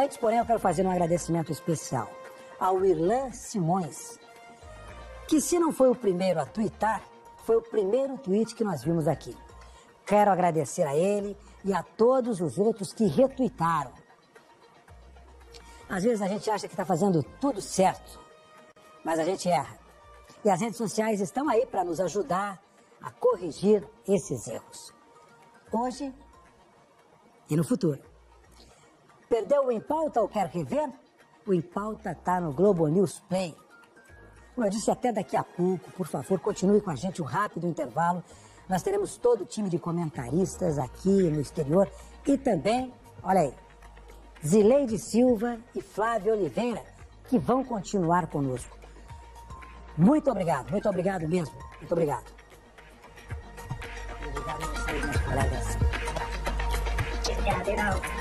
Antes, porém, eu quero fazer um agradecimento especial ao Irlan Simões, que se não foi o primeiro a twittar, foi o primeiro tweet que nós vimos aqui. Quero agradecer a ele e a todos os outros que retweetaram. Às vezes a gente acha que está fazendo tudo certo, mas a gente erra. E as redes sociais estão aí para nos ajudar a corrigir esses erros. Hoje e no futuro. Perdeu o Em Pauta ou quer rever? O Em Pauta está no Globo News Play. Como eu disse, até daqui a pouco, por favor, continue com a gente um rápido intervalo. Nós teremos todo o time de comentaristas aqui no exterior e também, olha aí, Zileide Silva e Flávio Oliveira, que vão continuar conosco. Muito obrigado, muito obrigado mesmo. Muito obrigado. Obrigado a vocês, meus colegas. Obrigado,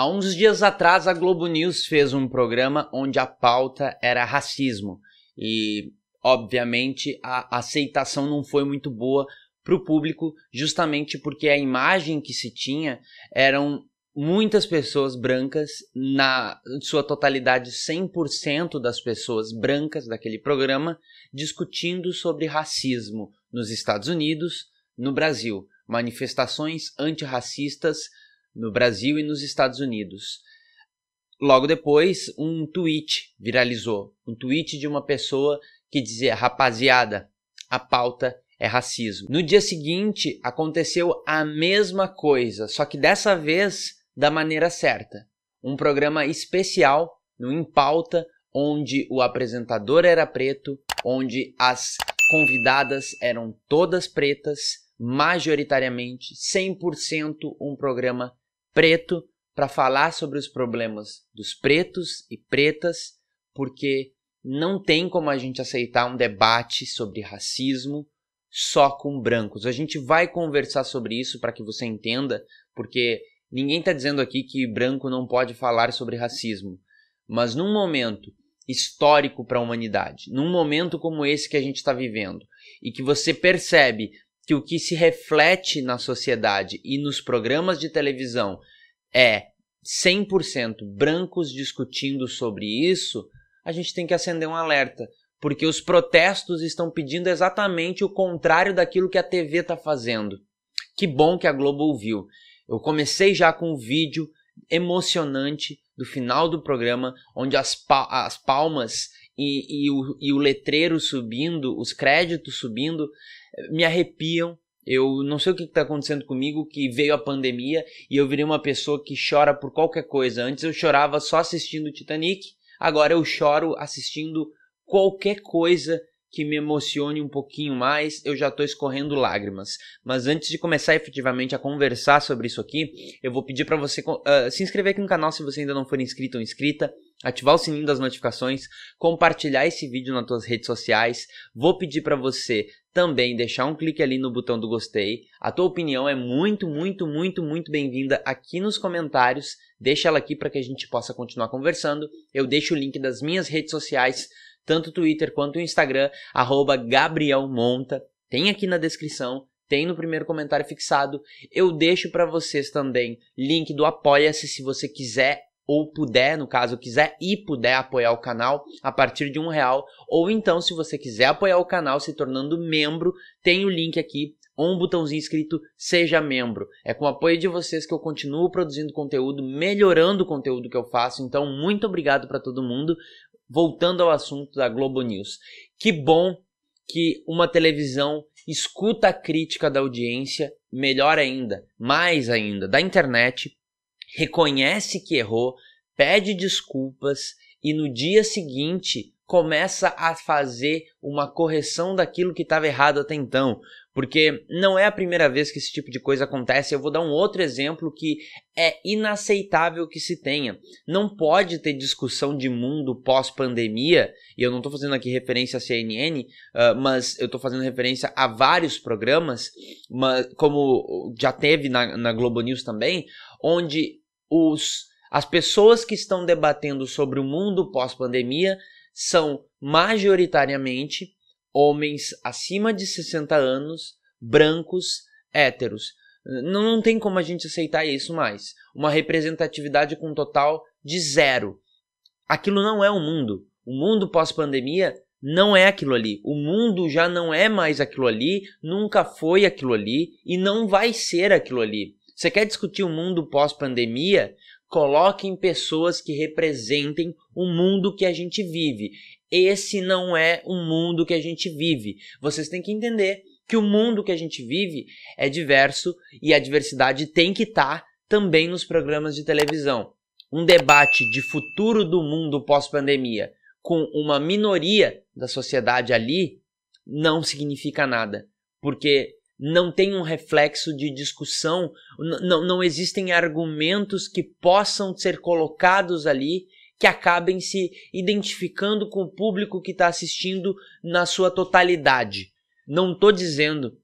Há uns dias atrás, a Globo News fez um programa onde a pauta era racismo. E, obviamente, a aceitação não foi muito boa para o público, justamente porque a imagem que se tinha eram muitas pessoas brancas, na sua totalidade 100% das pessoas brancas daquele programa, discutindo sobre racismo nos Estados Unidos, no Brasil. Manifestações antirracistas no Brasil e nos Estados Unidos. Logo depois, um tweet viralizou, um tweet de uma pessoa que dizia: "Rapaziada, a pauta é racismo". No dia seguinte, aconteceu a mesma coisa, só que dessa vez da maneira certa. Um programa especial no Em Pauta, onde o apresentador era preto, onde as convidadas eram todas pretas, majoritariamente 100% um programa preto para falar sobre os problemas dos pretos e pretas, porque não tem como a gente aceitar um debate sobre racismo só com brancos. A gente vai conversar sobre isso para que você entenda, porque ninguém está dizendo aqui que branco não pode falar sobre racismo. Mas num momento histórico para a humanidade, num momento como esse que a gente está vivendo, e que você percebe que o que se reflete na sociedade e nos programas de televisão é 100% brancos discutindo sobre isso, a gente tem que acender um alerta, porque os protestos estão pedindo exatamente o contrário daquilo que a TV está fazendo. Que bom que a Globo ouviu. Eu comecei já com um vídeo emocionante do final do programa, onde as, pa as palmas e, e, o, e o letreiro subindo, os créditos subindo, me arrepiam. Eu não sei o que está acontecendo comigo, que veio a pandemia e eu virei uma pessoa que chora por qualquer coisa. Antes eu chorava só assistindo Titanic, agora eu choro assistindo qualquer coisa que me emocione um pouquinho mais, eu já estou escorrendo lágrimas. Mas antes de começar efetivamente a conversar sobre isso aqui, eu vou pedir para você uh, se inscrever aqui no canal se você ainda não for inscrito ou inscrita, ativar o sininho das notificações, compartilhar esse vídeo nas suas redes sociais. Vou pedir para você também deixar um clique ali no botão do gostei. A tua opinião é muito, muito, muito, muito bem-vinda aqui nos comentários. Deixa ela aqui para que a gente possa continuar conversando. Eu deixo o link das minhas redes sociais, tanto Twitter quanto o Instagram, @GabrielMonta. Tem aqui na descrição, tem no primeiro comentário fixado. Eu deixo para vocês também link do Apoia-se se você quiser ou puder, no caso quiser e puder apoiar o canal a partir de um real, ou então se você quiser apoiar o canal se tornando membro, tem o link aqui ou um botãozinho escrito seja membro. É com o apoio de vocês que eu continuo produzindo conteúdo, melhorando o conteúdo que eu faço. Então muito obrigado para todo mundo. Voltando ao assunto da Globo News, que bom que uma televisão escuta a crítica da audiência, melhor ainda, mais ainda, da internet reconhece que errou, pede desculpas e no dia seguinte começa a fazer uma correção daquilo que estava errado até então. Porque não é a primeira vez que esse tipo de coisa acontece. Eu vou dar um outro exemplo que é inaceitável que se tenha. Não pode ter discussão de mundo pós-pandemia, e eu não estou fazendo aqui referência à CNN, uh, ah, mas eu estou fazendo referência a vários programas, mas, como já teve na, na Globo News também, onde os, as pessoas que estão debatendo sobre o mundo pós-pandemia são majoritariamente homens acima de 60 anos, brancos, héteros. Não, não tem como a gente aceitar isso mais. Uma representatividade com um total de zero. Aquilo não é o mundo. O mundo pós-pandemia não é aquilo ali. O mundo já não é mais aquilo ali, nunca foi aquilo ali e não vai ser aquilo ali. Você quer discutir o um mundo pós-pandemia? Coloque em pessoas que representem o mundo que a gente vive. Esse não é o mundo que a gente vive. Vocês têm que entender que o mundo que a gente vive é diverso e a diversidade tem que estar tá também nos programas de televisão. Um debate de futuro do mundo pós-pandemia com uma minoria da sociedade ali não significa nada, porque não tem um reflexo de discussão, não, não existem argumentos que possam ser colocados ali que acabem se identificando com o público que está assistindo na sua totalidade. Não estou dizendo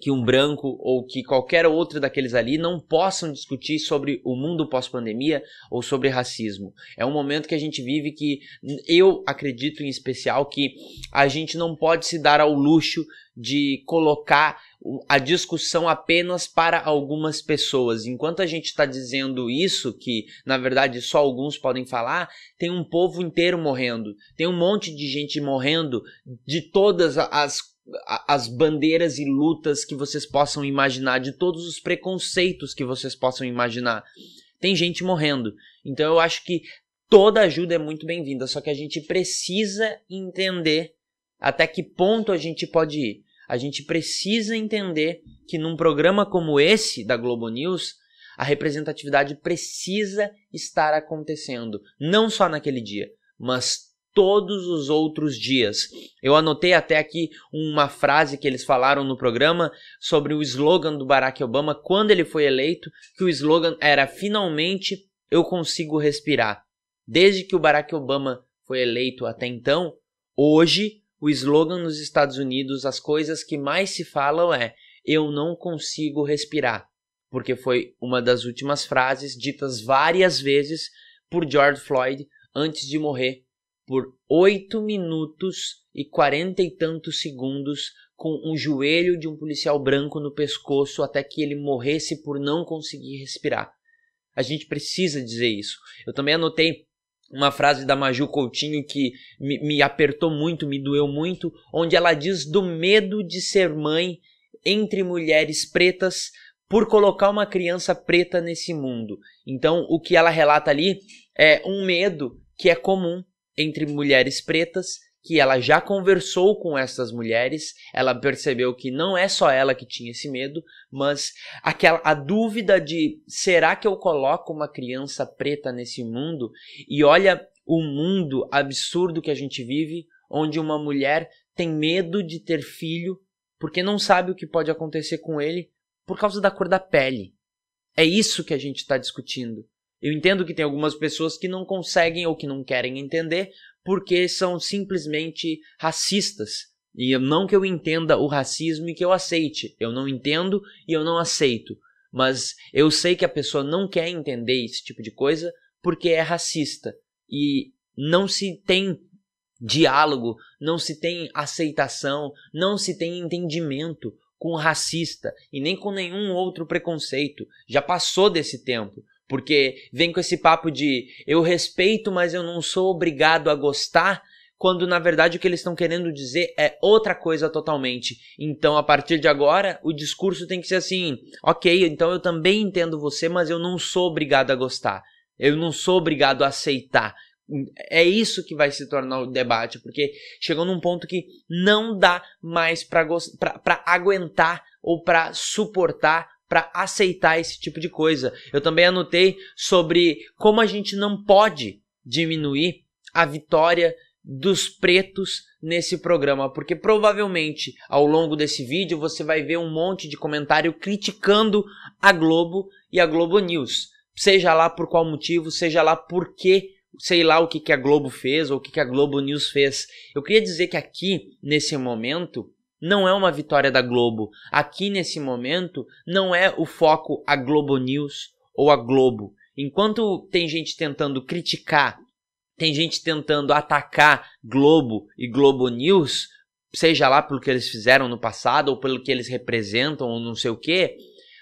que um branco ou que qualquer outro daqueles ali não possam discutir sobre o mundo pós-pandemia ou sobre racismo. É um momento que a gente vive que eu acredito em especial que a gente não pode se dar ao luxo de colocar a discussão apenas para algumas pessoas. Enquanto a gente está dizendo isso, que na verdade só alguns podem falar, tem um povo inteiro morrendo, tem um monte de gente morrendo de todas as as bandeiras e lutas que vocês possam imaginar, de todos os preconceitos que vocês possam imaginar. Tem gente morrendo. Então eu acho que toda ajuda é muito bem-vinda, só que a gente precisa entender até que ponto a gente pode ir a gente precisa entender que num programa como esse da Globo News, a representatividade precisa estar acontecendo, não só naquele dia, mas todos os outros dias. Eu anotei até aqui uma frase que eles falaram no programa sobre o slogan do Barack Obama quando ele foi eleito, que o slogan era finalmente eu consigo respirar. Desde que o Barack Obama foi eleito até então, hoje o slogan nos Estados Unidos, as coisas que mais se falam é: eu não consigo respirar, porque foi uma das últimas frases ditas várias vezes por George Floyd antes de morrer por 8 minutos e quarenta e tantos segundos com um joelho de um policial branco no pescoço até que ele morresse por não conseguir respirar. A gente precisa dizer isso. Eu também anotei uma frase da Maju Coutinho que me, me, apertou muito, me doeu muito, onde ela diz do medo de ser mãe entre mulheres pretas por colocar uma criança preta nesse mundo. Então, o que ela relata ali é um medo que é comum entre mulheres pretas que ela já conversou com essas mulheres, ela percebeu que não é só ela que tinha esse medo, mas aquela a dúvida de será que eu coloco uma criança preta nesse mundo? E olha o mundo absurdo que a gente vive, onde uma mulher tem medo de ter filho porque não sabe o que pode acontecer com ele por causa da cor da pele. É isso que a gente está discutindo. Eu entendo que tem algumas pessoas que não conseguem ou que não querem entender porque são simplesmente racistas. E não que eu entenda o racismo e que eu aceite. Eu não entendo e eu não aceito. Mas eu sei que a pessoa não quer entender esse tipo de coisa porque é racista. E não se tem diálogo, não se tem aceitação, não se tem entendimento com racista e nem com nenhum outro preconceito. Já passou desse tempo. Porque vem com esse papo de eu respeito, mas eu não sou obrigado a gostar, quando na verdade o que eles estão querendo dizer é outra coisa totalmente. Então, a partir de agora, o discurso tem que ser assim: ok, então eu também entendo você, mas eu não sou obrigado a gostar. Eu não sou obrigado a aceitar. É isso que vai se tornar o debate, porque chegou num ponto que não dá mais para aguentar ou para suportar para aceitar esse tipo de coisa. Eu também anotei sobre como a gente não pode diminuir a vitória dos pretos nesse programa, porque provavelmente ao longo desse vídeo você vai ver um monte de comentário criticando a Globo e a Globo News. Seja lá por qual motivo, seja lá por que sei lá o que, que a Globo fez ou o que, que a Globo News fez. Eu queria dizer que aqui, nesse momento, não é uma vitória da Globo. Aqui nesse momento não é o foco a Globo News ou a Globo. Enquanto tem gente tentando criticar, tem gente tentando atacar Globo e Globo News, seja lá pelo que eles fizeram no passado ou pelo que eles representam ou não sei o quê,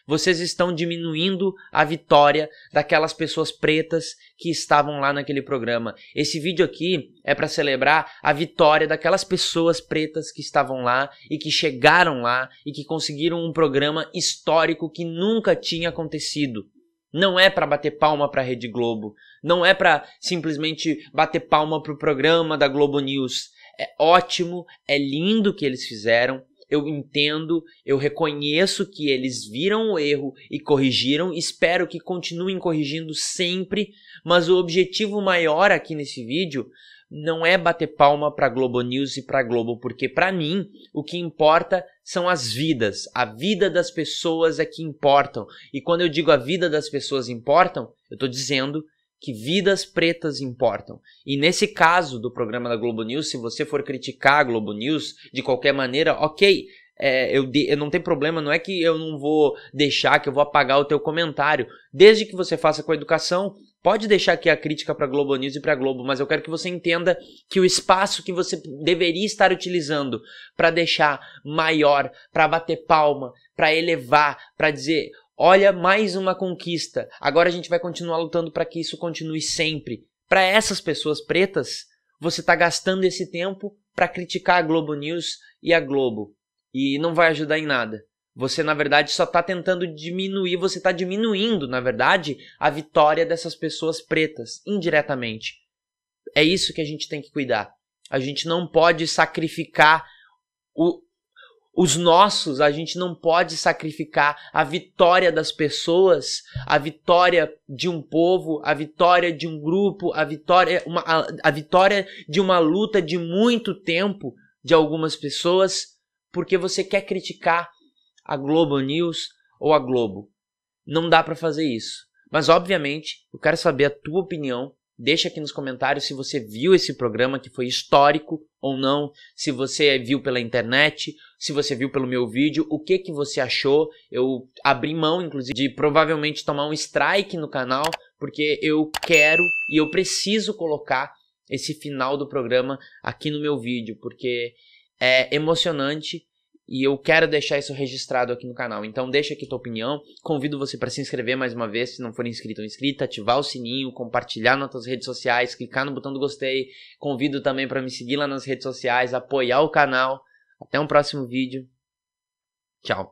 vocês estão diminuindo a vitória daquelas pessoas pretas que estavam lá naquele programa. Esse vídeo aqui é para celebrar a vitória daquelas pessoas pretas que estavam lá e que chegaram lá e que conseguiram um programa histórico que nunca tinha acontecido. Não é para bater palma para a Rede Globo, não é para simplesmente bater palma para o programa da Globo News. É ótimo, é lindo o que eles fizeram, eu entendo, eu reconheço que eles viram o erro e corrigiram, espero que continuem corrigindo sempre, mas o objetivo maior aqui nesse vídeo não é bater palma para Globo News e para Globo, porque para mim o que importa são as vidas, a vida das pessoas é que importam. E quando eu digo a vida das pessoas importam, eu estou dizendo que vidas pretas importam. E nesse caso do programa da Globo News, se você for criticar a Globo News de qualquer maneira, ok, é, eu, de, eu, não tem problema, não é que eu não vou deixar, que eu vou apagar o teu comentário. Desde que você faça com a educação, pode deixar aqui a crítica para a Globo News e para a Globo, mas eu quero que você entenda que o espaço que você deveria estar utilizando para deixar maior, para bater palma, para elevar, para dizer, Olha mais uma conquista. Agora a gente vai continuar lutando para que isso continue sempre. Para essas pessoas pretas, você está gastando esse tempo para criticar a Globo News e a Globo e não vai ajudar em nada. Você, na verdade, só está tentando diminuir, você está diminuindo, na verdade, a vitória dessas pessoas pretas, indiretamente. É isso que a gente tem que cuidar. A gente não pode sacrificar o, os nossos, a gente não pode sacrificar a vitória das pessoas, a vitória de um povo, a vitória de um grupo, a vitória, uma, a, a vitória de uma luta de muito tempo de algumas pessoas, porque você quer criticar a Globo News ou a Globo. Não dá para fazer isso. Mas obviamente, eu quero saber a tua opinião Deixa aqui nos comentários se você viu esse programa que foi histórico ou não, se você viu pela internet, se você viu pelo meu vídeo, o que que você achou? Eu abri mão inclusive de provavelmente tomar um strike no canal, porque eu quero e eu preciso colocar esse final do programa aqui no meu vídeo, porque é emocionante e eu quero deixar isso registrado aqui no canal. Então deixa aqui tua opinião. Convido você para se inscrever mais uma vez, se não for inscrito ou inscrita, ativar o sininho, compartilhar nas tuas redes sociais, clicar no botão do gostei. Convido também para me seguir lá nas redes sociais, apoiar o canal. Até um próximo vídeo. Tchau.